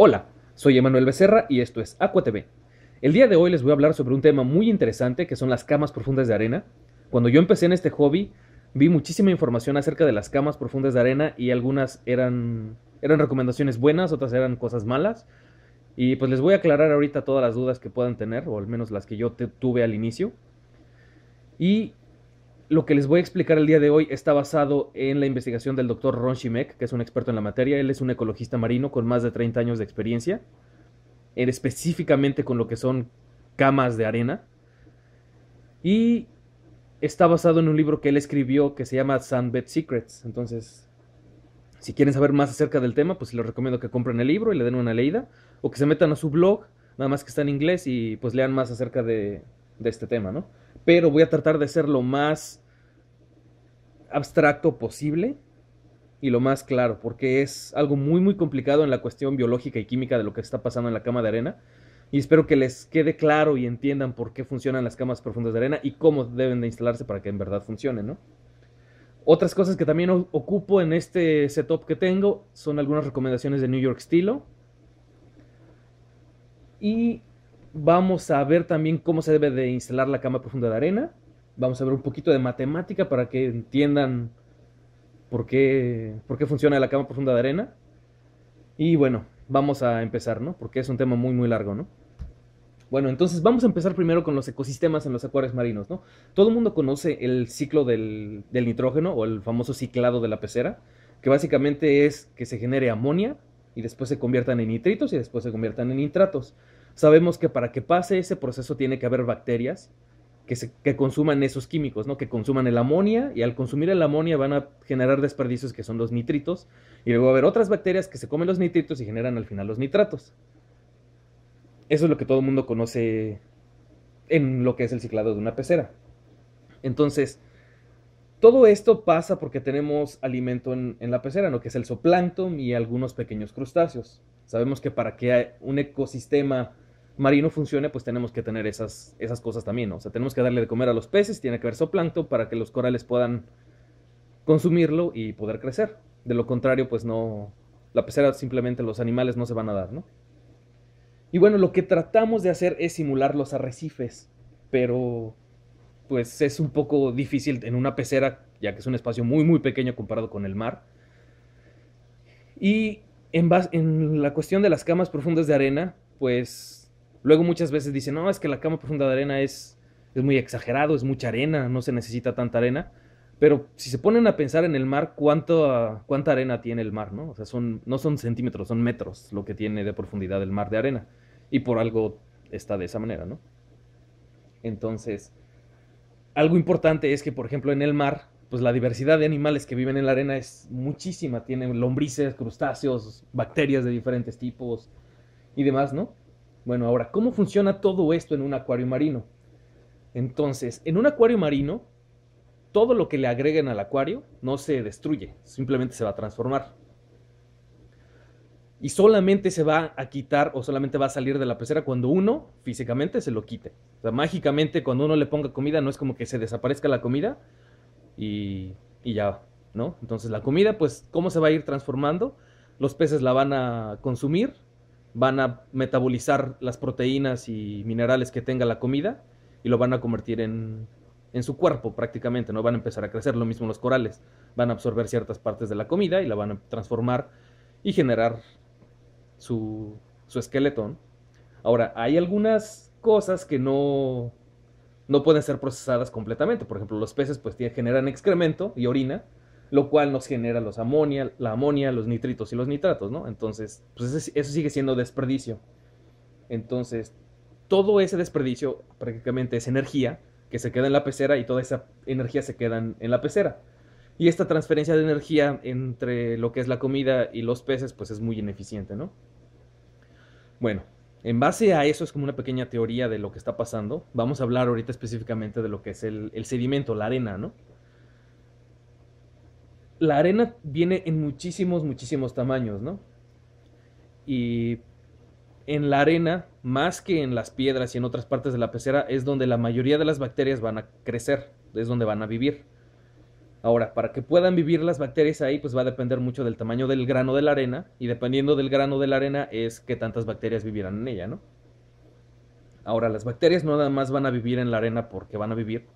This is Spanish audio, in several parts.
Hola, soy Emanuel Becerra y esto es tv El día de hoy les voy a hablar sobre un tema muy interesante que son las camas profundas de arena. Cuando yo empecé en este hobby, vi muchísima información acerca de las camas profundas de arena y algunas eran, eran recomendaciones buenas, otras eran cosas malas. Y pues les voy a aclarar ahorita todas las dudas que puedan tener, o al menos las que yo tuve al inicio. Y lo que les voy a explicar el día de hoy está basado en la investigación del doctor Ron Shimek, que es un experto en la materia. Él es un ecologista marino con más de 30 años de experiencia, específicamente con lo que son camas de arena. Y está basado en un libro que él escribió que se llama Sunbed Secrets. Entonces, si quieren saber más acerca del tema, pues les recomiendo que compren el libro y le den una leída, o que se metan a su blog, nada más que está en inglés, y pues lean más acerca de, este tema, ¿no? Pero voy a tratar de ser lo más abstracto posible y lo más claro, porque es algo muy muy complicado en la cuestión biológica y química de lo que está pasando en la cama de arena. Y espero que les quede claro y entiendan por qué funcionan las camas profundas de arena y cómo deben de instalarse para que en verdad funcionen, Otras cosas que también ocupo en este setup que tengo son algunas recomendaciones de New York Stilo. Y vamos a ver también cómo se debe de instalar la cama profunda de arena vamos a ver un poquito de matemática para que entiendan por qué, por qué funciona la cama profunda de arena. Y bueno, vamos a empezar, ¿no? Porque es un tema muy, muy largo, ¿no? Bueno, entonces vamos a empezar primero con los ecosistemas en los acuarios marinos, ¿no? Todo el mundo conoce el ciclo del, del nitrógeno o el famoso ciclado de la pecera, que básicamente es que se genere amonia y después se conviertan en nitritos y después se conviertan en nitratos. Sabemos que para que pase ese proceso tiene que haber bacterias que, consuman esos químicos, ¿no? Que consuman el amonia y al consumir el amonia van a generar desperdicios que son los nitritos y luego va a haber otras bacterias que se comen los nitritos y generan al final los nitratos. Eso es lo que todo el mundo conoce en lo que es el ciclado de una pecera. Entonces, todo esto pasa porque tenemos alimento en, la pecera, ¿no? que es el zooplancton y algunos pequeños crustáceos. Sabemos que para que un ecosistema marino funcione, pues tenemos que tener esas, esas cosas también, ¿no? O sea, tenemos que darle de comer a los peces, tiene que haber soplanto para que los corales puedan consumirlo y poder crecer. De lo contrario, pues no, la pecera simplemente los animales no se van a dar, ¿no? Y bueno, lo que tratamos de hacer es simular los arrecifes, pero pues es un poco difícil en una pecera, ya que es un espacio muy, muy pequeño comparado con el mar. Y en la cuestión de las camas profundas de arena, pues Luego muchas veces dicen, no, es que la cama profunda de arena es, es muy exagerado, es mucha arena, no se necesita tanta arena. Pero si se ponen a pensar en el mar, ¿cuánto, ¿cuánta arena tiene el mar? ¿no? O sea, son, no son centímetros, son metros lo que tiene de profundidad el mar de arena. Y por algo está de esa manera, ¿no? Entonces, algo importante es que, por ejemplo, en el mar, pues la diversidad de animales que viven en la arena es muchísima. Tienen lombrices, crustáceos, bacterias de diferentes tipos y demás, ¿no? Bueno, ahora, ¿cómo funciona todo esto en un acuario marino? Entonces, en un acuario marino, todo lo que le agreguen al acuario no se destruye, simplemente se va a transformar. Y solamente se va a quitar o solamente va a salir de la pecera cuando uno físicamente se lo quite. O sea, mágicamente cuando uno le ponga comida no es como que se desaparezca la comida y, y ya, ¿no? Entonces la comida, pues, ¿cómo se va a ir transformando? Los peces la van a consumir van a metabolizar las proteínas y minerales que tenga la comida y lo van a convertir en, su cuerpo prácticamente, ¿no? Van a empezar a crecer, lo mismo los corales, van a absorber ciertas partes de la comida y la van a transformar y generar su, su esqueleto. Ahora, hay algunas cosas que no, no pueden ser procesadas completamente, por ejemplo, los peces pues generan excremento y orina, lo cual nos genera los amonia, la amonia, los nitritos y los nitratos, ¿no? Entonces, pues eso sigue siendo desperdicio. Entonces, todo ese desperdicio prácticamente es energía que se queda en la pecera y toda esa energía se queda en la pecera. Y esta transferencia de energía entre lo que es la comida y los peces, pues es muy ineficiente, ¿no? Bueno, en base a eso es como una pequeña teoría de lo que está pasando. Vamos a hablar ahorita específicamente de lo que es el, el sedimento, la arena, ¿no? la arena viene en muchísimos, muchísimos tamaños, ¿no? Y en la arena, más que en las piedras y en otras partes de la pecera, es donde la mayoría de las bacterias van a crecer, es donde van a vivir. Ahora, para que puedan vivir las bacterias ahí, pues va a depender mucho del tamaño del grano de la arena, y dependiendo del grano de la arena es que tantas bacterias vivirán en ella, ¿no? Ahora, las bacterias no nada más van a vivir en la arena porque van a vivir,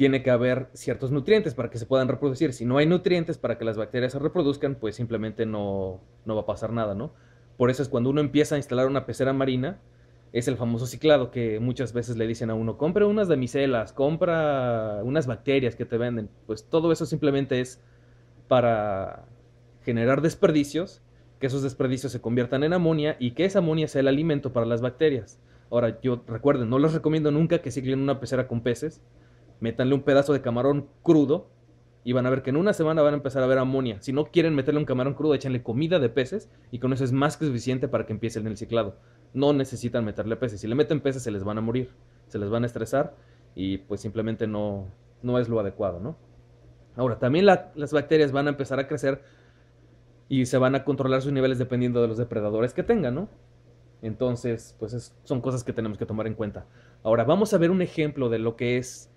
tiene que haber ciertos nutrientes para que se puedan reproducir. Si no hay nutrientes para que las bacterias se reproduzcan, pues simplemente no, va a pasar nada, ¿no? Por eso es cuando uno empieza a instalar una pecera marina, es el famoso ciclado que muchas veces le dicen a uno, compra unas damiselas, compra unas bacterias que te venden. Pues todo eso simplemente es para generar desperdicios, que esos desperdicios se conviertan en amonia y que esa amonia sea el alimento para las bacterias. Ahora, yo recuerden, no les recomiendo nunca que ciclen una pecera con peces, métanle un pedazo de camarón crudo y van a ver que en una semana van a empezar a ver amonia. Si no quieren meterle un camarón crudo, échenle comida de peces y con eso es más que suficiente para que empiecen el ciclado. No necesitan meterle peces. Si le meten peces se les van a morir, se les van a estresar y pues simplemente no, no es lo adecuado, ¿no? Ahora, también las bacterias van a empezar a crecer y se van a controlar sus niveles dependiendo de los depredadores que tengan, ¿no? Entonces, pues son cosas que tenemos que tomar en cuenta. Ahora, vamos a ver un ejemplo de lo que es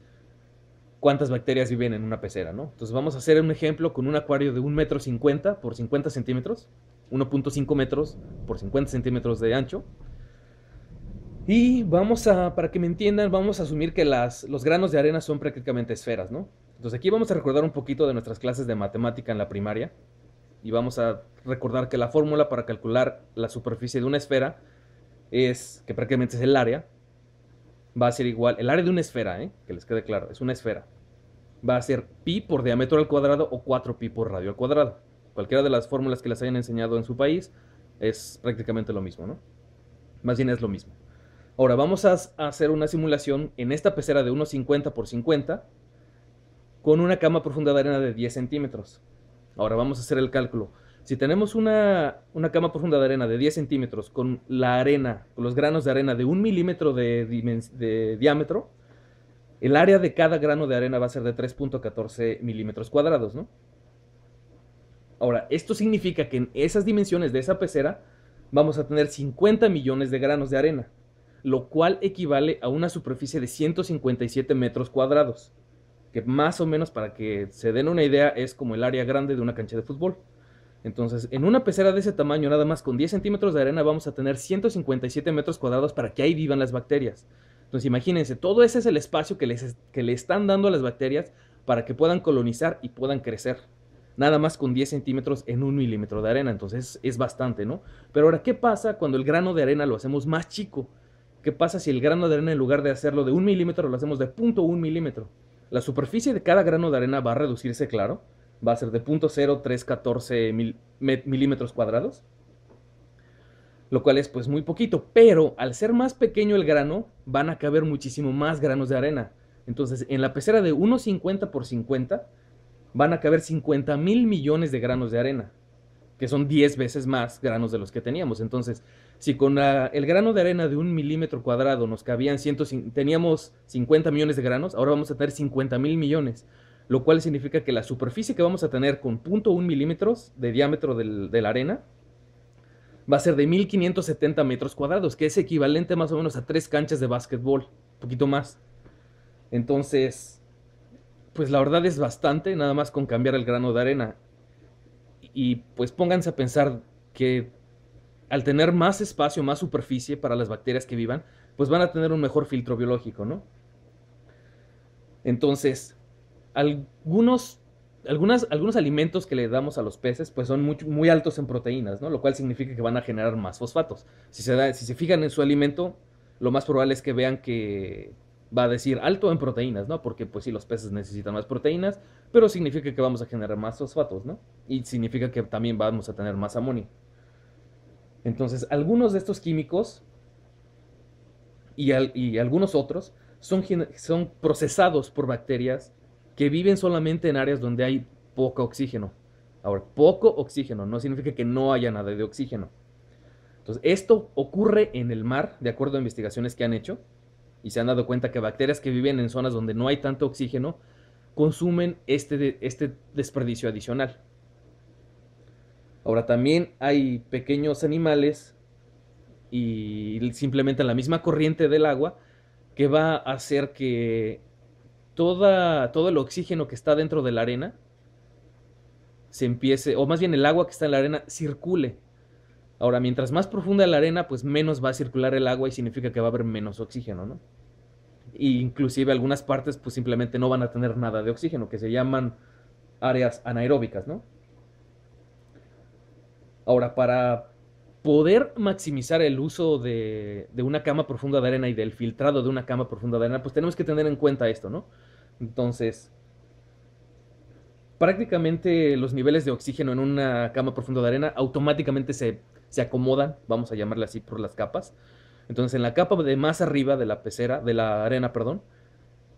cuántas bacterias viven en una pecera, ¿no? Entonces vamos a hacer un ejemplo con un acuario de 1,50 metro 50 por 50 centímetros, 1.5 metros por 50 centímetros de ancho. Y vamos a, para que me entiendan, vamos a asumir que las, los granos de arena son prácticamente esferas, ¿no? Entonces aquí vamos a recordar un poquito de nuestras clases de matemática en la primaria y vamos a recordar que la fórmula para calcular la superficie de una esfera es, que prácticamente es el área, va a ser igual, el área de una esfera, ¿eh? que les quede claro, es una esfera, va a ser pi por diámetro al cuadrado o 4pi por radio al cuadrado. Cualquiera de las fórmulas que les hayan enseñado en su país es prácticamente lo mismo, ¿no? Más bien es lo mismo. Ahora vamos a hacer una simulación en esta pecera de 1,50 por 50 con una cama profunda de arena de 10 centímetros. Ahora vamos a hacer el cálculo. Si tenemos una, una cama profunda de arena de 10 centímetros con la arena, con los granos de arena de un milímetro de diámetro, el área de cada grano de arena va a ser de 3.14 milímetros cuadrados, ¿no? Ahora, esto significa que en esas dimensiones de esa pecera vamos a tener 50 millones de granos de arena, lo cual equivale a una superficie de 157 metros cuadrados, que más o menos para que se den una idea es como el área grande de una cancha de fútbol. Entonces, en una pecera de ese tamaño, nada más con 10 centímetros de arena, vamos a tener 157 metros cuadrados para que ahí vivan las bacterias. Entonces imagínense, todo ese es el espacio que, les, que le están dando a las bacterias para que puedan colonizar y puedan crecer. Nada más con 10 centímetros en un milímetro de arena, entonces es bastante, ¿no? Pero ahora, ¿qué pasa cuando el grano de arena lo hacemos más chico? ¿Qué pasa si el grano de arena en lugar de hacerlo de un milímetro lo hacemos de 0.1 milímetro? La superficie de cada grano de arena va a reducirse, claro, va a ser de 0.0314 milímetros cuadrados lo cual es pues muy poquito, pero al ser más pequeño el grano, van a caber muchísimo más granos de arena. Entonces, en la pecera de 1,50 por 50, van a caber 50 mil millones de granos de arena, que son 10 veces más granos de los que teníamos. Entonces, si con el grano de arena de un milímetro cuadrado nos cabían 100, teníamos 50 millones de granos, ahora vamos a tener 50 mil millones, lo cual significa que la superficie que vamos a tener con 0.1 milímetros de diámetro de la arena va a ser de 1570 metros cuadrados, que es equivalente más o menos a tres canchas de básquetbol, un poquito más. Entonces, pues la verdad es bastante, nada más con cambiar el grano de arena. Y pues pónganse a pensar que al tener más espacio, más superficie para las bacterias que vivan, pues van a tener un mejor filtro biológico, ¿no? Entonces, algunos algunas, algunos alimentos que le damos a los peces pues son muy, altos en proteínas, ¿no? Lo cual significa que van a generar más fosfatos. Si se, da, si se fijan en su alimento, lo más probable es que vean que va a decir alto en proteínas, ¿no? Porque pues sí, los peces necesitan más proteínas, pero significa que vamos a generar más fosfatos, ¿no? Y significa que también vamos a tener más amonio. Entonces, algunos de estos químicos y, algunos otros son, son procesados por bacterias que viven solamente en áreas donde hay poco oxígeno. Ahora, poco oxígeno no significa que no haya nada de oxígeno. Entonces, esto ocurre en el mar, de acuerdo a investigaciones que han hecho, y se han dado cuenta que bacterias que viven en zonas donde no hay tanto oxígeno consumen este, este desperdicio adicional. Ahora, también hay pequeños animales y simplemente la misma corriente del agua que va a hacer que toda, todo el oxígeno que está dentro de la arena se empiece, o más bien el agua que está en la arena circule. Ahora, mientras más profunda la arena, pues menos va a circular el agua y significa que va a haber menos oxígeno, ¿no? E inclusive algunas partes pues simplemente no van a tener nada de oxígeno, que se llaman áreas anaeróbicas, ¿no? Ahora, para poder maximizar el uso de, una cama profunda de arena y del filtrado de una cama profunda de arena, pues tenemos que tener en cuenta esto, ¿no? Entonces, prácticamente los niveles de oxígeno en una cama profunda de arena automáticamente se, acomodan, vamos a llamarle así, por las capas. Entonces, en la capa de más arriba de la pecera, de la arena, perdón,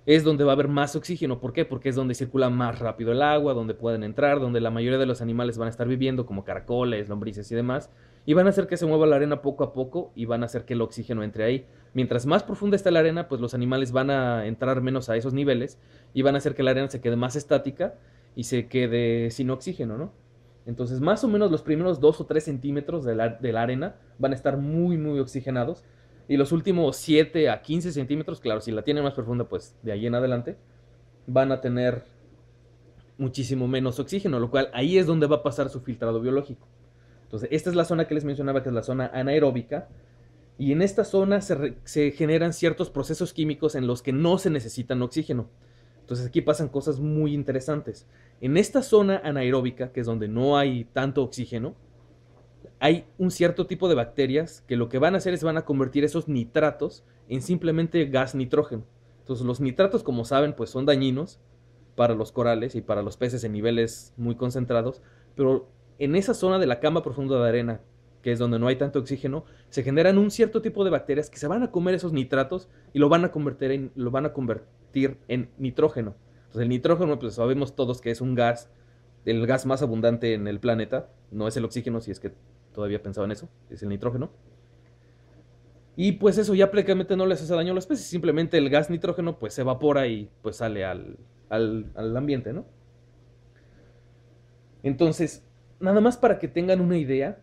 es donde va a haber más oxígeno. ¿Por qué? Porque es donde circula más rápido el agua, donde pueden entrar, donde la mayoría de los animales van a estar viviendo, como caracoles, lombrices y demás y van a hacer que se mueva la arena poco a poco y van a hacer que el oxígeno entre ahí. Mientras más profunda está la arena, pues los animales van a entrar menos a esos niveles y van a hacer que la arena se quede más estática y se quede sin oxígeno, ¿no? Entonces, más o menos los primeros 2 o 3 centímetros de la, arena van a estar muy, muy oxigenados. Y los últimos 7 a 15 centímetros, claro, si la tiene más profunda, pues de ahí en adelante, van a tener muchísimo menos oxígeno, lo cual ahí es donde va a pasar su filtrado biológico. Entonces, esta es la zona que les mencionaba, que es la zona anaeróbica. Y en esta zona se, generan ciertos procesos químicos en los que no se necesitan oxígeno. Entonces aquí pasan cosas muy interesantes. En esta zona anaeróbica, que es donde no hay tanto oxígeno, hay un cierto tipo de bacterias que lo que van a hacer es van a convertir esos nitratos en simplemente gas nitrógeno. Entonces los nitratos, como saben, pues son dañinos para los corales y para los peces en niveles muy concentrados, pero en esa zona de la cama profunda de arena, que es donde no hay tanto oxígeno, se generan un cierto tipo de bacterias que se van a comer esos nitratos y lo van a convertir en, lo van a convertir en nitrógeno. Entonces el nitrógeno, pues sabemos todos que es un gas, el gas más abundante en el planeta, no es el oxígeno, si es que todavía en eso, es el nitrógeno. Y pues eso ya prácticamente no les hace daño a la especie, simplemente el gas nitrógeno pues se evapora y pues sale al, al, al ambiente, ¿no? Entonces, nada más para que tengan una idea,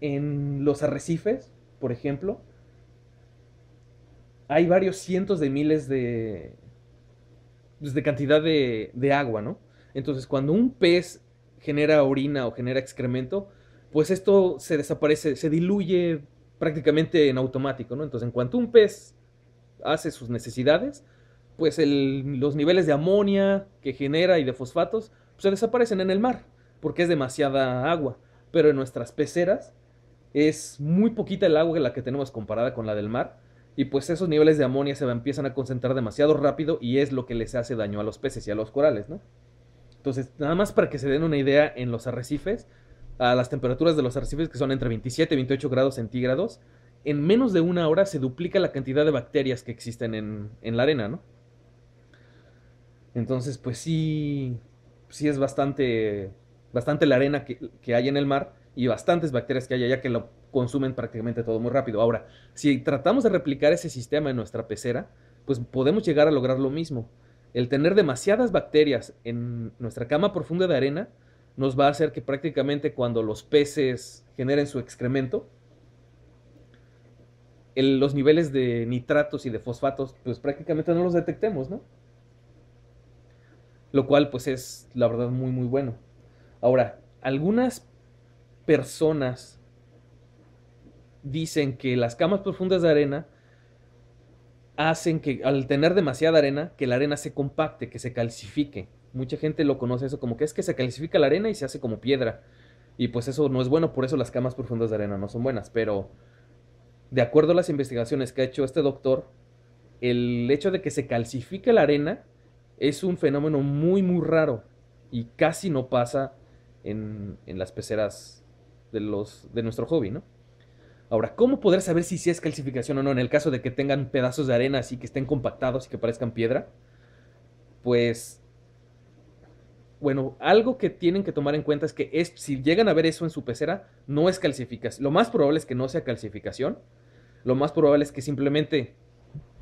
en los arrecifes, por ejemplo, hay varios cientos de miles de, pues, de cantidad de, de agua, ¿no? Entonces, cuando un pez genera orina o genera excremento, pues esto se desaparece, se diluye prácticamente en automático, ¿no? Entonces, en cuanto un pez hace sus necesidades, pues los niveles de amonia que genera y de fosfatos se desaparecen en el mar, porque es demasiada agua. Pero en nuestras peceras es muy poquita el agua que la que tenemos comparada con la del mar. Y pues esos niveles de amonia se empiezan a concentrar demasiado rápido y es lo que les hace daño a los peces y a los corales, ¿no? Entonces, nada más para que se den una idea en los arrecifes, a las temperaturas de los arrecifes que son entre 27 y 28 grados centígrados, en menos de una hora se duplica la cantidad de bacterias que existen en, en la arena, ¿no? Entonces, pues sí, sí es bastante, bastante la arena que, hay en el mar y bastantes bacterias que hay allá que lo consumen prácticamente todo muy rápido. Ahora, si tratamos de replicar ese sistema en nuestra pecera, pues podemos llegar a lograr lo mismo. El tener demasiadas bacterias en nuestra cama profunda de arena nos va a hacer que prácticamente cuando los peces generen su excremento, los niveles de nitratos y de fosfatos, pues prácticamente no los detectemos, ¿no? Lo cual pues es la verdad muy muy bueno. Ahora, algunas personas dicen que las camas profundas de arena hacen que al tener demasiada arena, que la arena se compacte, que se calcifique. Mucha gente lo conoce eso como que es que se calcifica la arena y se hace como piedra. Y pues eso no es bueno, por eso las camas profundas de arena no son buenas. Pero de acuerdo a las investigaciones que ha hecho este doctor, el hecho de que se calcifique la arena es un fenómeno muy, muy raro y casi no pasa en, en las peceras de, los, de nuestro hobby, ¿no? Ahora, ¿cómo poder saber si sí es calcificación o no en el caso de que tengan pedazos de arena así que estén compactados y que parezcan piedra? Pues, bueno, algo que tienen que tomar en cuenta es que es, si llegan a ver eso en su pecera, no es calcificación. Lo más probable es que no sea calcificación. Lo más probable es que simplemente,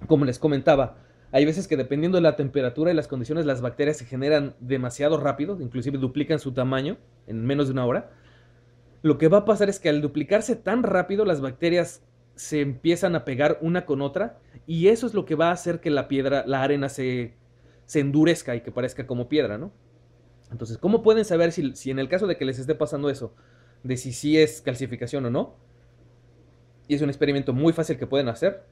como les comentaba, hay veces que dependiendo de la temperatura y las condiciones, las bacterias se generan demasiado rápido, inclusive duplican su tamaño en menos de una hora. Lo que va a pasar es que al duplicarse tan rápido, las bacterias se empiezan a pegar una con otra y eso es lo que va a hacer que la piedra, la arena se, se endurezca y que parezca como piedra, ¿no? Entonces, ¿cómo pueden saber si, si en el caso de que les esté pasando eso, de si sí es calcificación o no? Y es un experimento muy fácil que pueden hacer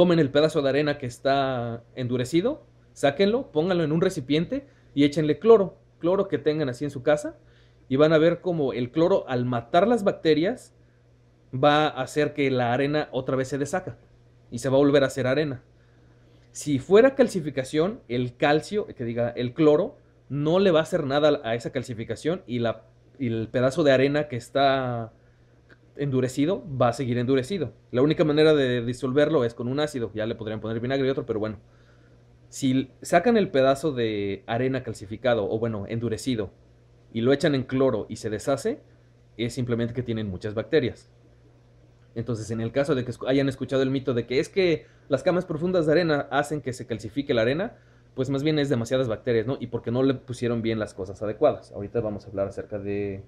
tomen el pedazo de arena que está endurecido, sáquenlo, pónganlo en un recipiente y échenle cloro, cloro que tengan así en su casa, y van a ver cómo el cloro al matar las bacterias va a hacer que la arena otra vez se desaca y se va a volver a hacer arena. Si fuera calcificación, el calcio, que diga el cloro, no le va a hacer nada a esa calcificación y, la, y el pedazo de arena que está endurecido, va a seguir endurecido. La única manera de disolverlo es con un ácido. Ya le podrían poner vinagre y otro, pero bueno. Si sacan el pedazo de arena calcificado o bueno, endurecido y lo echan en cloro y se deshace, es simplemente que tienen muchas bacterias. Entonces, en el caso de que hayan escuchado el mito de que es que las camas profundas de arena hacen que se calcifique la arena, pues más bien es demasiadas bacterias, ¿no? Y porque no le pusieron bien las cosas adecuadas. Ahorita vamos a hablar acerca de,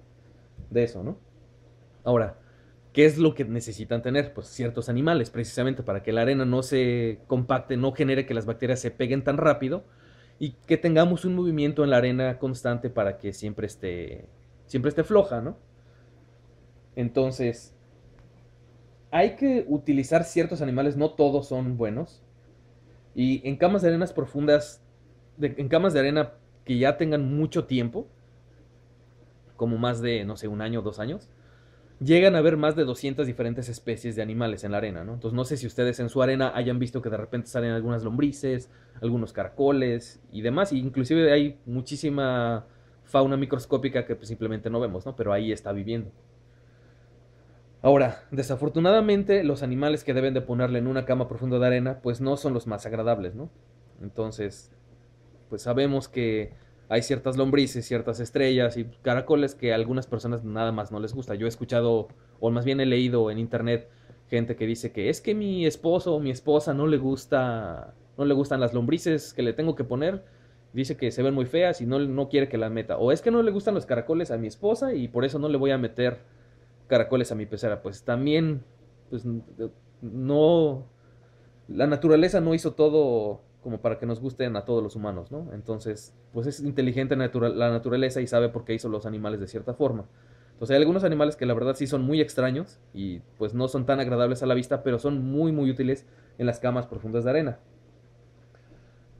de eso, ¿no? Ahora, ¿Qué es lo que necesitan tener? Pues ciertos animales, precisamente para que la arena no se compacte, no genere que las bacterias se peguen tan rápido y que tengamos un movimiento en la arena constante para que siempre esté, siempre esté floja, ¿no? Entonces, hay que utilizar ciertos animales, no todos son buenos. Y en camas de arenas profundas, en camas de arena que ya tengan mucho tiempo, como más de, no sé, un año o dos años, llegan a ver más de 200 diferentes especies de animales en la arena, ¿no? Entonces no sé si ustedes en su arena hayan visto que de repente salen algunas lombrices, algunos caracoles y demás, e inclusive hay muchísima fauna microscópica que pues, simplemente no vemos, ¿no? Pero ahí está viviendo. Ahora, desafortunadamente los animales que deben de ponerle en una cama profunda de arena pues no son los más agradables, ¿no? Entonces, pues sabemos que hay ciertas lombrices, ciertas estrellas y caracoles que a algunas personas nada más no les gusta. Yo he escuchado, o más bien he leído en internet, gente que dice que es que mi esposo o mi esposa no le gusta, no le gustan las lombrices que le tengo que poner. Dice que se ven muy feas y no, no quiere que las meta. O es que no le gustan los caracoles a mi esposa y por eso no le voy a meter caracoles a mi pecera. Pues también, pues no, la naturaleza no hizo todo como para que nos gusten a todos los humanos, ¿no? Entonces, pues es inteligente natural, la naturaleza y sabe por qué hizo los animales de cierta forma. Entonces hay algunos animales que la verdad sí son muy extraños y pues no son tan agradables a la vista, pero son muy muy útiles en las camas profundas de arena.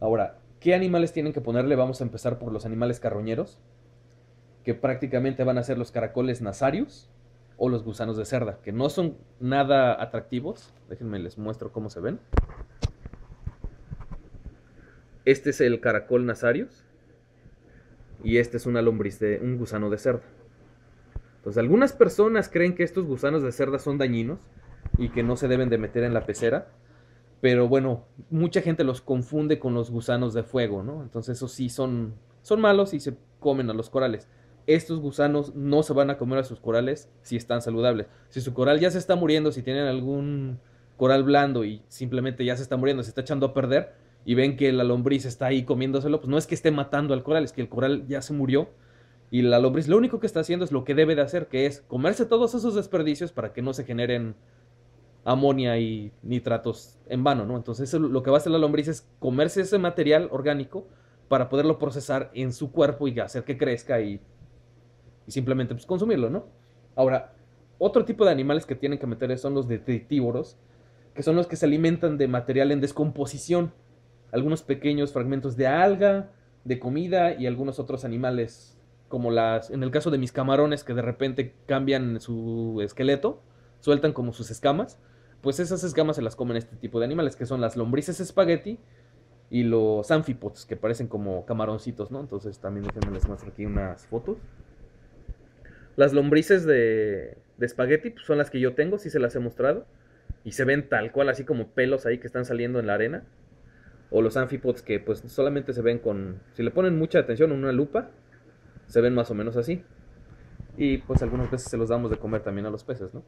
Ahora, ¿qué animales tienen que ponerle? Vamos a empezar por los animales carroñeros, que prácticamente van a ser los caracoles nazarios o los gusanos de cerda, que no son nada atractivos. Déjenme les muestro cómo se ven. Este es el caracol nazarios y este es una lombriz de un gusano de cerda. Entonces, algunas personas creen que estos gusanos de cerda son dañinos y que no se deben de meter en la pecera, pero bueno, mucha gente los confunde con los gusanos de fuego, ¿no? Entonces, esos sí son son malos y se comen a los corales. Estos gusanos no se van a comer a sus corales si están saludables. Si su coral ya se está muriendo, si tienen algún coral blando y simplemente ya se está muriendo, se está echando a perder, y ven que la lombriz está ahí comiéndoselo, pues no es que esté matando al coral, es que el coral ya se murió y la lombriz lo único que está haciendo es lo que debe de hacer, que es comerse todos esos desperdicios para que no se generen amonia y nitratos en vano, ¿no? Entonces lo que va a hacer la lombriz es comerse ese material orgánico para poderlo procesar en su cuerpo y hacer que crezca y, simplemente pues, consumirlo, ¿no? Ahora, otro tipo de animales que tienen que meter son los detritívoros, que son los que se alimentan de material en descomposición algunos pequeños fragmentos de alga, de comida y algunos otros animales, como las, en el caso de mis camarones que de repente cambian su esqueleto, sueltan como sus escamas, pues esas escamas se las comen este tipo de animales, que son las lombrices espagueti y los anfipods, que parecen como camaroncitos, ¿no? Entonces también déjenme les muestro aquí unas fotos. Las lombrices de, de espagueti pues, son las que yo tengo, sí se las he mostrado. Y se ven tal cual, así como pelos ahí que están saliendo en la arena o los amphipods que pues solamente se ven con, si le ponen mucha atención en una lupa, se ven más o menos así. Y pues algunas veces se los damos de comer también a los peces, ¿no?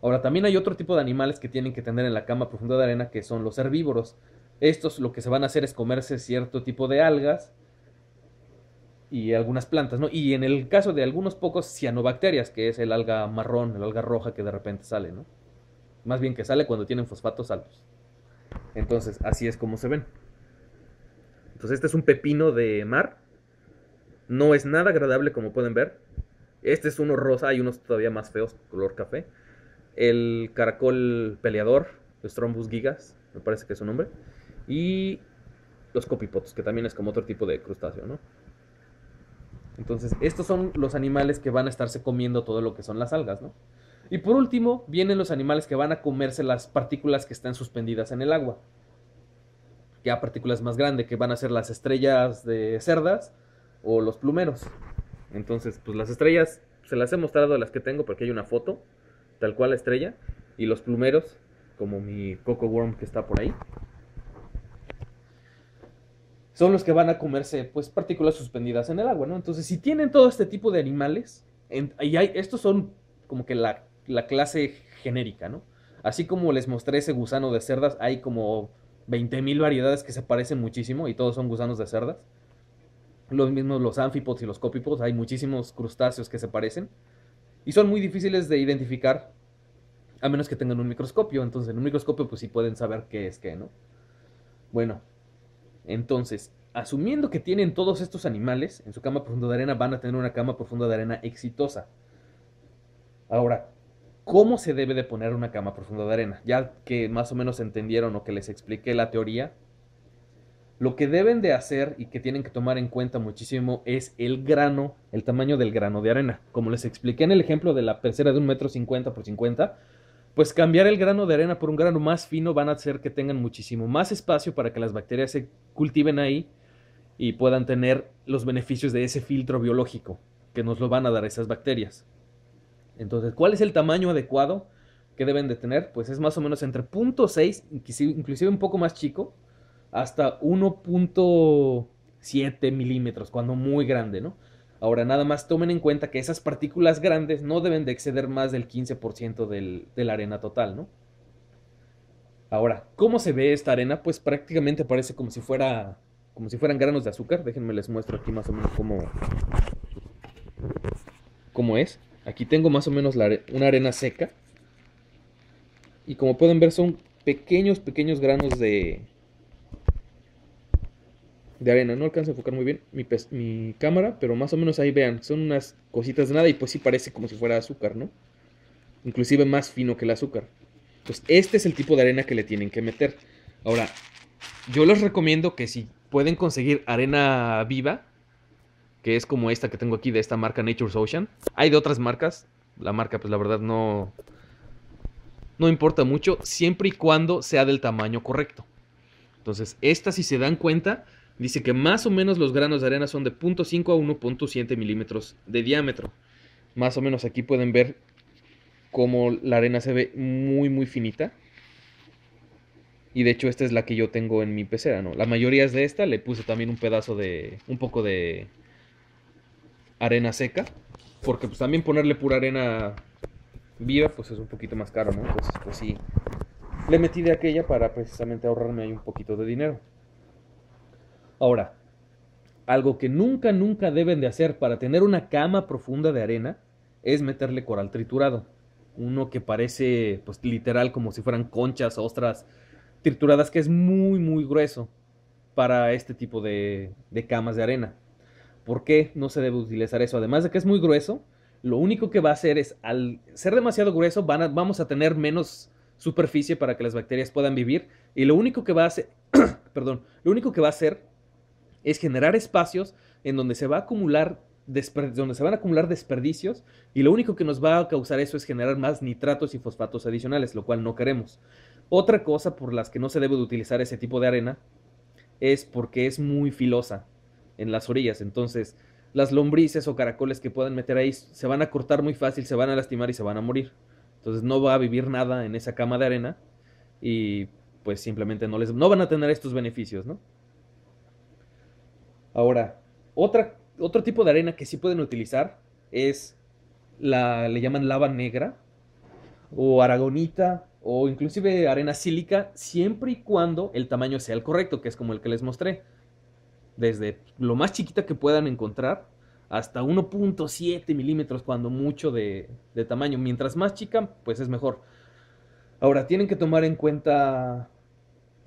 Ahora, también hay otro tipo de animales que tienen que tener en la cama profunda de arena que son los herbívoros. Estos lo que se van a hacer es comerse cierto tipo de algas y algunas plantas, ¿no? Y en el caso de algunos pocos, cianobacterias, que es el alga marrón, el alga roja que de repente sale, ¿no? Más bien que sale cuando tienen fosfatos altos. Entonces, así es como se ven. Entonces, este es un pepino de mar. No es nada agradable como pueden ver. Este es uno rosa, hay unos todavía más feos, color café. El caracol peleador, los trombus gigas, me parece que es su nombre. Y los copypots, que también es como otro tipo de crustáceo, ¿no? Entonces, estos son los animales que van a estarse comiendo todo lo que son las algas, ¿no? Y por último, vienen los animales que van a comerse las partículas que están suspendidas en el agua. Ya partículas más grandes, que van a ser las estrellas de cerdas o los plumeros. Entonces, pues las estrellas, se las he mostrado las que tengo porque hay una foto, tal cual la estrella, y los plumeros, como mi coco worm que está por ahí son los que van a comerse pues partículas suspendidas en el agua, ¿no? Entonces, si tienen todo este tipo de animales, y hay, estos son como que la la clase genérica, ¿no? Así como les mostré ese gusano de cerdas, hay como 20.000 variedades que se parecen muchísimo y todos son gusanos de cerdas. Los mismos los anfipods y los copipods, hay muchísimos crustáceos que se parecen y son muy difíciles de identificar a menos que tengan un microscopio. Entonces, en un microscopio pues sí pueden saber qué es qué, ¿no? Bueno, entonces, asumiendo que tienen todos estos animales en su cama profunda de arena, van a tener una cama profunda de arena exitosa. Ahora, cómo se debe de poner una cama profunda de arena. Ya que más o menos entendieron o que les expliqué la teoría, lo que deben de hacer y que tienen que tomar en cuenta muchísimo es el grano, el tamaño del grano de arena. Como les expliqué en el ejemplo de la pecera de un metro cincuenta por cincuenta, pues cambiar el grano de arena por un grano más fino van a hacer que tengan muchísimo más espacio para que las bacterias se cultiven ahí y puedan tener los beneficios de ese filtro biológico que nos lo van a dar esas bacterias. Entonces, ¿cuál es el tamaño adecuado que deben de tener? Pues es más o menos entre 0.6, inclusive un poco más chico, hasta 1.7 milímetros, cuando muy grande, ¿no? Ahora, nada más tomen en cuenta que esas partículas grandes no deben de exceder más del 15% de la arena total, ¿no? Ahora, ¿cómo se ve esta arena? Pues prácticamente parece como si fuera. como si fueran granos de azúcar. Déjenme les muestro aquí más o menos cómo. cómo es. Aquí tengo más o menos una arena seca. Y como pueden ver son pequeños, pequeños granos de, de arena. No alcanza a enfocar muy bien mi, mi, cámara, pero más o menos ahí vean. Son unas cositas de nada y pues sí parece como si fuera azúcar, ¿no? Inclusive más fino que el azúcar. Pues este es el tipo de arena que le tienen que meter. Ahora, yo les recomiendo que si pueden conseguir arena viva, que es como esta que tengo aquí de esta marca Nature's Ocean. Hay de otras marcas, la marca pues la verdad no, no importa mucho, siempre y cuando sea del tamaño correcto. Entonces, esta si se dan cuenta, dice que más o menos los granos de arena son de 0.5 a 1.7 milímetros de diámetro. Más o menos aquí pueden ver cómo la arena se ve muy muy finita. Y de hecho esta es la que yo tengo en mi pecera, ¿no? La mayoría es de esta, le puse también un pedazo de... un poco de arena seca, porque pues también ponerle pura arena viva pues es un poquito más caro, ¿no? Entonces pues sí, le metí de aquella para precisamente ahorrarme ahí un poquito de dinero. Ahora, algo que nunca, nunca deben de hacer para tener una cama profunda de arena es meterle coral triturado. Uno que parece, pues literal, como si fueran conchas, ostras trituradas, que es muy, muy grueso para este tipo de, de camas de arena. ¿Por qué no se debe utilizar eso? Además de que es muy grueso, lo único que va a hacer es, al ser demasiado grueso, vamos a tener menos superficie para que las bacterias puedan vivir. Y lo único que va a hacer, perdón, lo único que va a hacer es generar espacios en donde se va a acumular donde se van a acumular desperdicios y lo único que nos va a causar eso es generar más nitratos y fosfatos adicionales, lo cual no queremos. Otra cosa por las que no se debe utilizar ese tipo de arena es porque es muy filosa en las orillas. Entonces, las lombrices o caracoles que puedan meter ahí se van a cortar muy fácil, se van a lastimar y se van a morir. Entonces no va a vivir nada en esa cama de arena y pues simplemente no les no van a tener estos beneficios, ¿no? Ahora, otra, otro tipo de arena que sí pueden utilizar es la le llaman lava negra o aragonita o inclusive arena sílica siempre y cuando el tamaño sea el correcto, que es como el que les mostré desde lo más chiquita que puedan encontrar hasta 1.7 milímetros cuando mucho de, tamaño. Mientras más chica, pues es mejor. Ahora, tienen que tomar en cuenta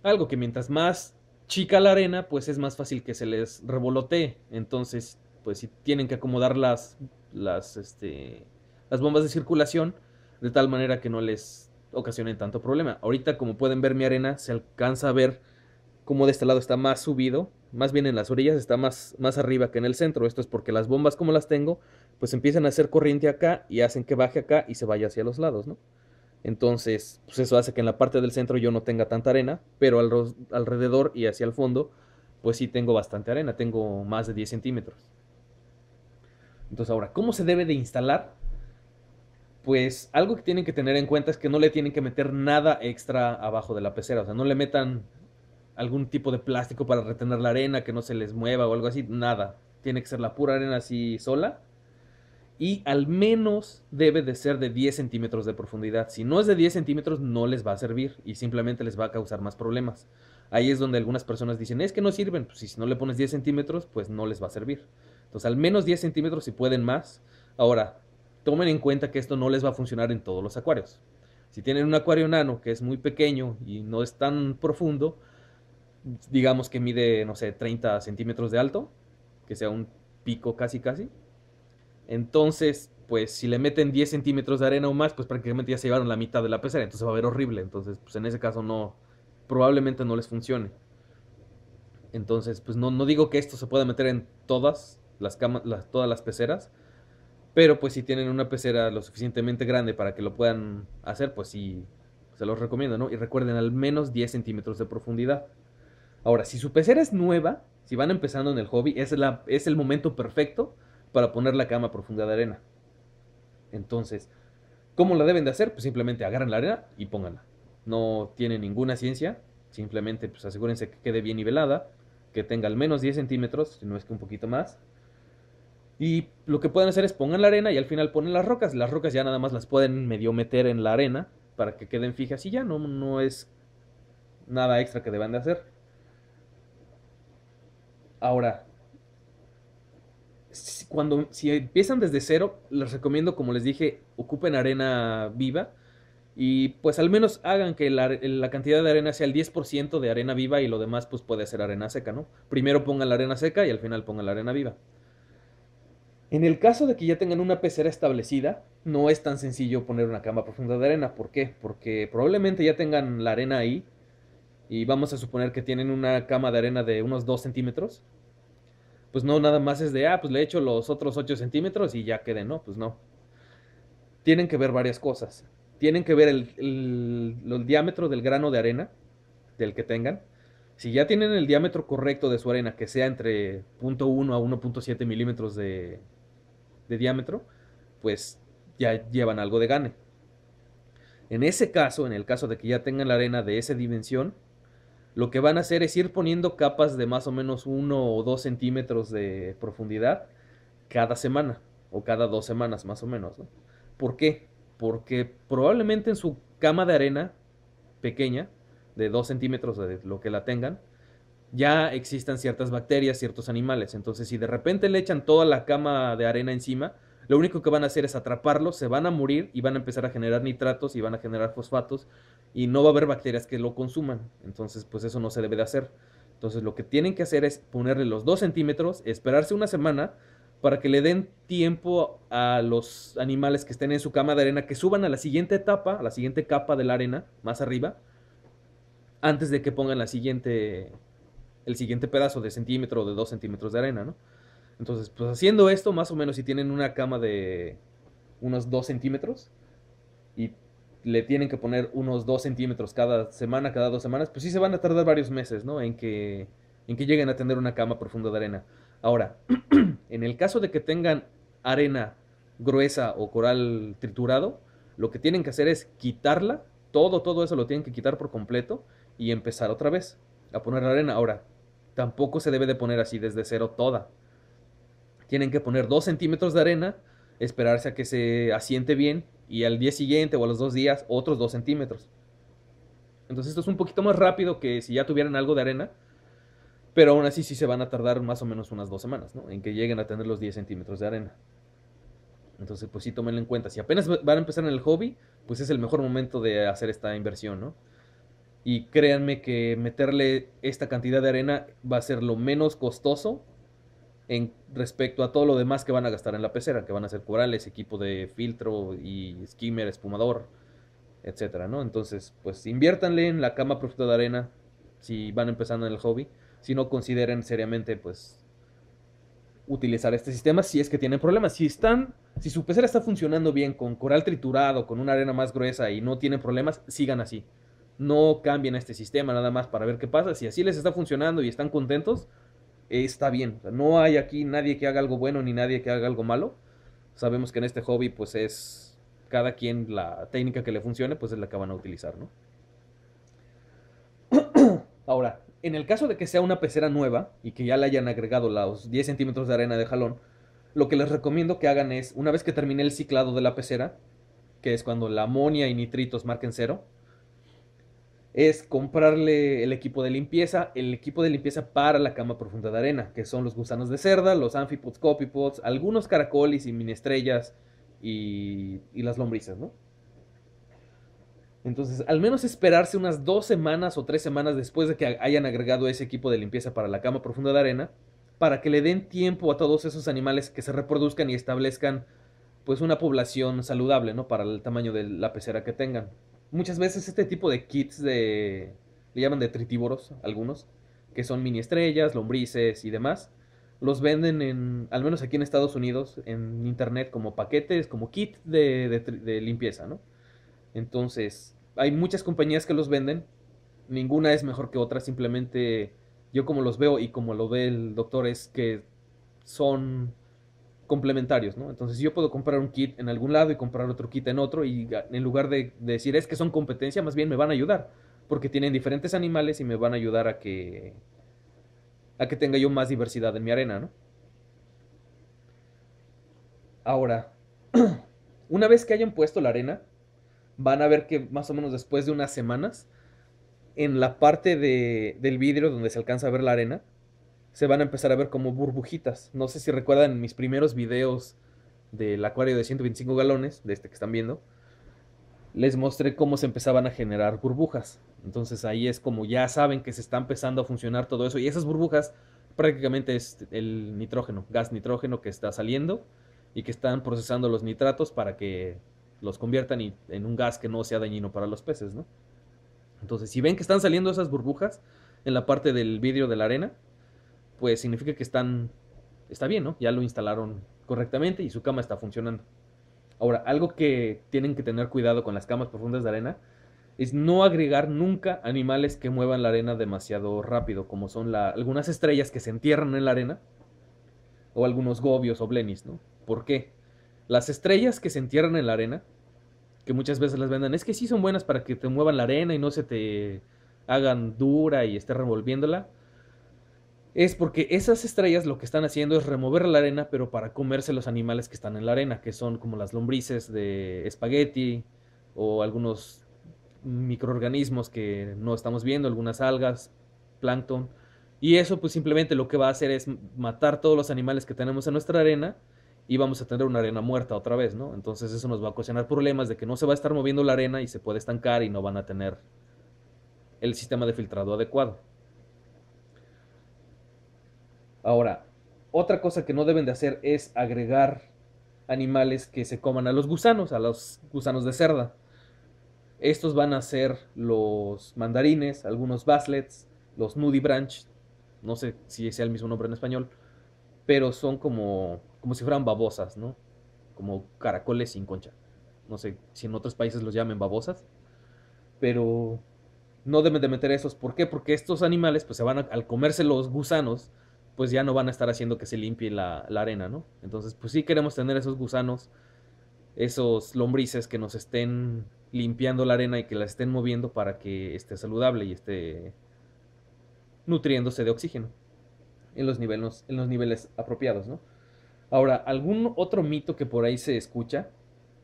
algo que mientras más chica la arena, pues es más fácil que se les revolotee. Entonces, pues si tienen que acomodar las, las, este, las bombas de circulación de tal manera que no les ocasionen tanto problema. Ahorita, como pueden ver mi arena, se alcanza a ver cómo de este lado está más subido más bien en las orillas, está más, más arriba que en el centro. Esto es porque las bombas como las tengo, pues empiezan a hacer corriente acá y hacen que baje acá y se vaya hacia los lados, ¿no? Entonces, pues eso hace que en la parte del centro yo no tenga tanta arena, pero alrededor y hacia el fondo, pues sí tengo bastante arena, tengo más de 10 centímetros. Entonces ahora, ¿cómo se debe de instalar? Pues algo que tienen que tener en cuenta es que no le tienen que meter nada extra abajo de la pecera, o sea, no le metan algún tipo de plástico para retener la arena, que no se les mueva o algo así, nada. Tiene que ser la pura arena así sola. Y al menos debe de ser de 10 centímetros de profundidad. Si no es de 10 centímetros, no les va a servir y simplemente les va a causar más problemas. Ahí es donde algunas personas dicen, es que no sirven. Pues si no le pones 10 centímetros, pues no les va a servir. Entonces, al menos 10 centímetros si pueden más. Ahora, tomen en cuenta que esto no les va a funcionar en todos los acuarios. Si tienen un acuario nano que es muy pequeño y no es tan profundo, digamos que mide, no sé, 30 centímetros de alto, que sea un pico casi casi. Entonces, pues si le meten 10 centímetros de arena o más, pues prácticamente ya se llevaron la mitad de la pecera, entonces va a ver horrible. Entonces, pues en ese caso no, probablemente no les funcione. Entonces, pues no, no digo que esto se pueda meter en todas las, camas, todas las peceras, pero pues si tienen una pecera lo suficientemente grande para que lo puedan hacer, pues sí, se los recomiendo, ¿no? Y recuerden, al menos 10 centímetros de profundidad. Ahora, si su pecera es nueva, si van empezando en el hobby, es, el momento perfecto para poner la cama profunda de arena. Entonces, ¿cómo la deben de hacer? Pues simplemente agarran la arena y pónganla. No tiene ninguna ciencia, simplemente pues asegúrense que quede bien nivelada, que tenga al menos 10 centímetros, si no es que un poquito más. Y lo que pueden hacer es pongan la arena y al final ponen las rocas. Las rocas ya nada más las pueden medio meter en la arena para que queden fijas y ya no, no es nada extra que deban de hacer. Ahora, cuando, si empiezan desde cero, les recomiendo, como les dije, ocupen arena viva y pues al menos hagan que la, cantidad de arena sea el 10% de arena viva y lo demás pues puede ser arena seca, ¿no? Primero pongan la arena seca y al final pongan la arena viva. En el caso de que ya tengan una pecera establecida, no es tan sencillo poner una cama profunda de arena. ¿Por qué? Porque probablemente ya tengan la arena ahí y vamos a suponer que tienen una cama de arena de unos 2 centímetros pues no nada más es de, ah, pues le echo los otros 8 centímetros y ya quede, no, pues no. Tienen que ver varias cosas. Tienen que ver el, diámetro del grano de arena, del que tengan. Si ya tienen el diámetro correcto de su arena, que sea entre 0.1 a 1.7 milímetros de, de diámetro, pues ya llevan algo de gane. En ese caso, en el caso de que ya tengan la arena de esa dimensión, lo que van a hacer es ir poniendo capas de más o menos uno o dos centímetros de profundidad cada semana o cada dos semanas más o menos. ¿Por qué? Porque probablemente en su cama de arena pequeña, de dos centímetros de lo que la tengan, ya existan ciertas bacterias, ciertos animales. Entonces, si de repente le echan toda la cama de arena encima, lo único que van a hacer es atraparlos, se van a morir y van a empezar a generar nitratos y van a generar fosfatos y no va a haber bacterias que lo consuman. Entonces, pues eso no se debe de hacer. Entonces, lo que tienen que hacer es ponerle los 2 centímetros, esperarse una semana para que le den tiempo a los animales que estén en su cama de arena que suban a la siguiente etapa, a la siguiente capa de la arena, más arriba, antes de que pongan la siguiente, el siguiente pedazo de centímetro o de 2 centímetros de arena, ¿no? Entonces, pues haciendo esto, más o menos, si tienen una cama de unos 2 centímetros y le tienen que poner unos 2 centímetros cada semana, cada dos semanas, pues sí se van a tardar varios meses, ¿no? En que, en que lleguen a tener una cama profunda de arena. Ahora, en el caso de que tengan arena gruesa o coral triturado, lo que tienen que hacer es quitarla, todo, todo eso lo tienen que quitar por completo y empezar otra vez a poner la arena. Ahora, tampoco se debe de poner así desde cero toda tienen que poner dos centímetros de arena, esperarse a que se asiente bien y al día siguiente o a los dos días otros dos centímetros. Entonces esto es un poquito más rápido que si ya tuvieran algo de arena, pero aún así sí se van a tardar más o menos unas dos semanas, ¿no? En que lleguen a tener los 10 centímetros de arena. Entonces, pues sí, tómenlo en cuenta. Si apenas van a empezar en el hobby, pues es el mejor momento de hacer esta inversión, ¿no? Y créanme que meterle esta cantidad de arena va a ser lo menos costoso en respecto a todo lo demás que van a gastar en la pecera, que van a ser corales, equipo de filtro y skimmer, espumador, etcétera, ¿no? Entonces, pues inviértanle en la cama profeta de arena si van empezando en el hobby, si no consideren seriamente pues utilizar este sistema si es que tienen problemas. Si están, si su pecera está funcionando bien con coral triturado, con una arena más gruesa y no tienen problemas, sigan así. No cambien este sistema nada más para ver qué pasa. Si así les está funcionando y están contentos, está bien. no hay aquí nadie que haga algo bueno ni nadie que haga algo malo. Sabemos que en este hobby pues es cada quien la técnica que le funcione pues es la que van a utilizar, ¿no? Ahora, en el caso de que sea una pecera nueva y que ya le hayan agregado los 10 centímetros de arena de jalón, lo que les recomiendo que hagan es, una vez que termine el ciclado de la pecera, que es cuando la amonia y nitritos marquen cero, es comprarle el equipo de limpieza, el equipo de limpieza para la cama profunda de arena, que son los gusanos de cerda, los amphipods, copipods, algunos caracoles y minestrellas y, y las lombrices, ¿no? Entonces, al menos esperarse unas dos semanas o tres semanas después de que hayan agregado ese equipo de limpieza para la cama profunda de arena, para que le den tiempo a todos esos animales que se reproduzcan y establezcan pues una población saludable, ¿no? Para el tamaño de la pecera que tengan muchas veces este tipo de kits de. le llaman detritívoros, algunos, que son mini estrellas, lombrices y demás. Los venden en, al menos aquí en Estados Unidos, en internet, como paquetes, como kit de, de, de limpieza, ¿no? Entonces, hay muchas compañías que los venden. Ninguna es mejor que otra, simplemente yo como los veo y como lo ve el doctor es que son complementarios, ¿no? Entonces yo puedo comprar un kit en algún lado y comprar otro kit en otro y en lugar de, decir es que son competencia, más bien me van a ayudar porque tienen diferentes animales y me van a ayudar a que a que tenga yo más diversidad en mi arena, ¿no? Ahora, una vez que hayan puesto la arena, van a ver que más o menos después de unas semanas, en la parte del vidrio donde se alcanza a ver la arena, se van a empezar a ver como burbujitas. No sé si recuerdan mis primeros videos del acuario de 125 galones, de este que están viendo, les mostré cómo se empezaban a generar burbujas. Entonces ahí es como ya saben que se está empezando a funcionar todo eso. Y esas burbujas prácticamente es el nitrógeno, gas nitrógeno que está saliendo y que están procesando los nitratos para que los conviertan en un gas que no sea dañino para los peces, ¿no? Entonces, si ven que están saliendo esas burbujas en la parte del vidrio de la arena, pues significa que están, está bien, ¿no? Ya lo instalaron correctamente y su cama está funcionando. Ahora, algo que tienen que tener cuidado con las camas profundas de arena es no agregar nunca animales que muevan la arena demasiado rápido, como son algunas estrellas que se entierran en la arena, o algunos gobios o blenis, ¿no? ¿Por qué? Las estrellas que se entierran en la arena, que muchas veces las venden, es que sí son buenas para que te muevan la arena y no se te hagan dura y esté revolviéndola, es porque esas estrellas lo que están haciendo es remover la arena, pero para comerse los animales que están en la arena, que son como las lombrices de espagueti o algunos microorganismos que no estamos viendo, algunas algas, plancton. Y eso pues simplemente lo que va a hacer es matar todos los animales que tenemos en nuestra arena y vamos a tener una arena muerta otra vez, ¿no? Entonces eso nos va a ocasionar problemas de que no se va a estar moviendo la arena y se puede estancar y no van a tener el sistema de filtrado adecuado. Ahora, otra cosa que no deben de hacer es agregar animales que se coman a los gusanos, a los gusanos de cerda. Estos van a ser los mandarines, algunos baslets, los nudibranch, no sé si sea el mismo nombre en español, pero son como, como si fueran babosas, ¿no? Como caracoles sin concha. No sé si en otros países los llamen babosas, pero no deben de meter esos. ¿Por qué? Porque estos animales, pues se van a, al comerse los gusanos, pues ya no van a estar haciendo que se limpie la, arena, ¿no? Entonces, pues sí queremos tener esos gusanos, esos lombrices que nos estén limpiando la arena y que la estén moviendo para que esté saludable y esté nutriéndose de oxígeno en los niveles, en los niveles apropiados, ¿no? Ahora, algún otro mito que por ahí se escucha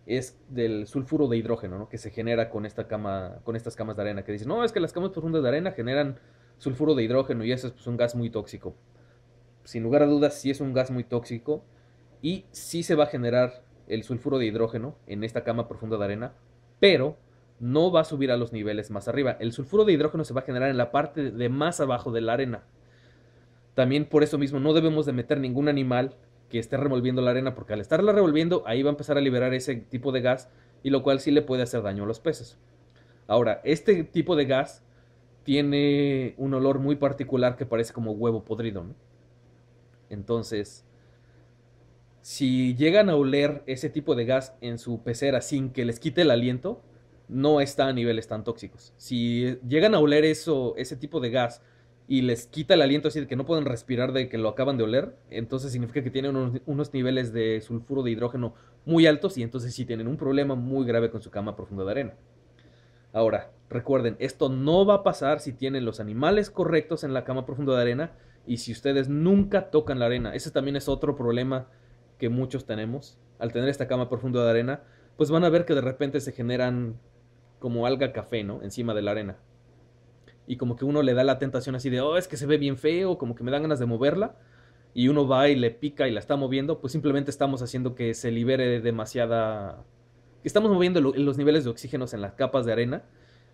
es del sulfuro de hidrógeno, ¿no? Que se genera con esta cama, con estas camas de arena, que dicen, no, es que las camas profundas de arena generan sulfuro de hidrógeno y eso es pues, un gas muy tóxico sin lugar a dudas sí es un gas muy tóxico y sí se va a generar el sulfuro de hidrógeno en esta cama profunda de arena, pero no va a subir a los niveles más arriba. El sulfuro de hidrógeno se va a generar en la parte de más abajo de la arena. También por eso mismo no debemos de meter ningún animal que esté revolviendo la arena, porque al estarla revolviendo ahí va a empezar a liberar ese tipo de gas y lo cual sí le puede hacer daño a los peces. Ahora, este tipo de gas tiene un olor muy particular que parece como huevo podrido, ¿no? Entonces, si llegan a oler ese tipo de gas en su pecera sin que les quite el aliento, no está a niveles tan tóxicos. Si llegan a oler eso, ese tipo de gas y les quita el aliento así de que no pueden respirar de que lo acaban de oler, entonces significa que tienen unos, unos niveles de sulfuro de hidrógeno muy altos y entonces sí tienen un problema muy grave con su cama profunda de arena. Ahora, recuerden, esto no va a pasar si tienen los animales correctos en la cama profunda de arena y si ustedes nunca tocan la arena, ese también es otro problema que muchos tenemos, al tener esta cama profunda de arena, pues van a ver que de repente se generan como alga café, ¿no? Encima de la arena. Y como que uno le da la tentación así de, oh, es que se ve bien feo, como que me dan ganas de moverla. Y uno va y le pica y la está moviendo, pues simplemente estamos haciendo que se libere demasiada... Estamos moviendo los niveles de oxígeno en las capas de arena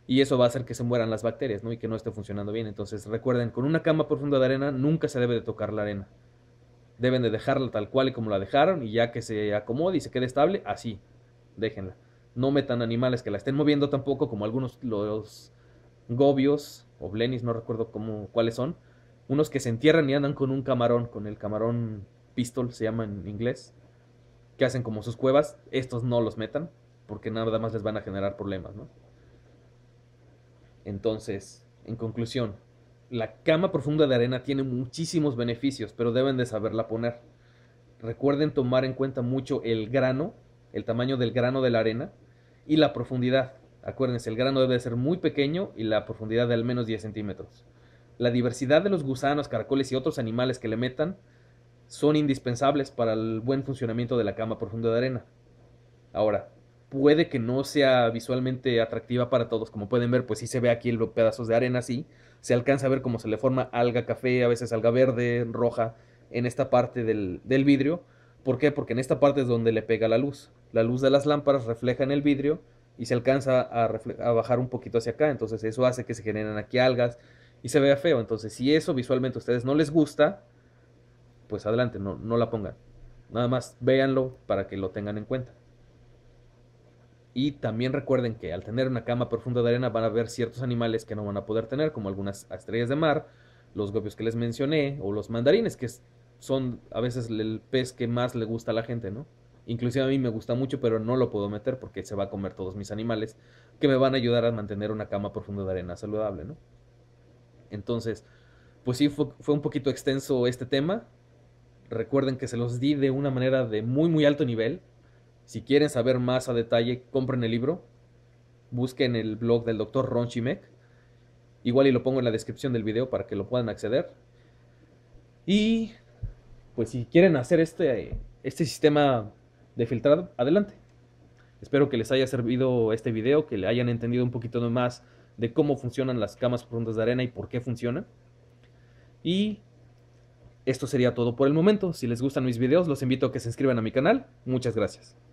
y eso va a hacer que se mueran las bacterias, ¿no? Y que no esté funcionando bien. Entonces, recuerden, con una cama profunda de arena nunca se debe de tocar la arena. Deben de dejarla tal cual y como la dejaron y ya que se acomode y se quede estable, así, déjenla. No metan animales que la estén moviendo tampoco, como algunos los gobios o blenis, no recuerdo cómo, cuáles son. Unos que se entierran y andan con un camarón, con el camarón pistol, se llama en inglés, que hacen como sus cuevas. Estos no los metan, porque nada más les van a generar problemas, ¿no? Entonces, en conclusión, la cama profunda de arena tiene muchísimos beneficios, pero deben de saberla poner. Recuerden tomar en cuenta mucho el grano, el tamaño del grano de la arena y la profundidad. Acuérdense, el grano debe ser muy pequeño y la profundidad de al menos 10 centímetros. La diversidad de los gusanos, caracoles y otros animales que le metan son indispensables para el buen funcionamiento de la cama profunda de arena. Ahora, puede que no sea visualmente atractiva para todos. Como pueden ver, pues sí se ve aquí los pedazos de arena, sí. Se alcanza a ver cómo se le forma alga café, a veces alga verde, roja, en esta parte del, vidrio. ¿Por qué? Porque en esta parte es donde le pega la luz. La luz de las lámparas refleja en el vidrio y se alcanza a, bajar un poquito hacia acá. Entonces eso hace que se generen aquí algas y se vea feo. Entonces si eso visualmente a ustedes no les gusta, pues adelante, no, no la pongan. Nada más véanlo para que lo tengan en cuenta. Y también recuerden que al tener una cama profunda de arena van a ver ciertos animales que no van a poder tener, como algunas estrellas de mar, los gobios que les mencioné, o los mandarines, que son a veces el pez que más le gusta a la gente, ¿no? Inclusive a mí me gusta mucho, pero no lo puedo meter porque se va a comer todos mis animales, que me van a ayudar a mantener una cama profunda de arena saludable, ¿no? Entonces, pues sí, fue, fue un poquito extenso este tema. Recuerden que se los di de una manera de muy, muy alto nivel si quieren saber más a detalle, compren el libro, busquen el blog del doctor Ron Chimek. Igual y lo pongo en la descripción del video para que lo puedan acceder. Y pues si quieren hacer este, este sistema de filtrado, adelante. Espero que les haya servido este video, que le hayan entendido un poquito más de cómo funcionan las camas profundas de arena y por qué funcionan. Y esto sería todo por el momento. Si les gustan mis videos, los invito a que se inscriban a mi canal. Muchas gracias.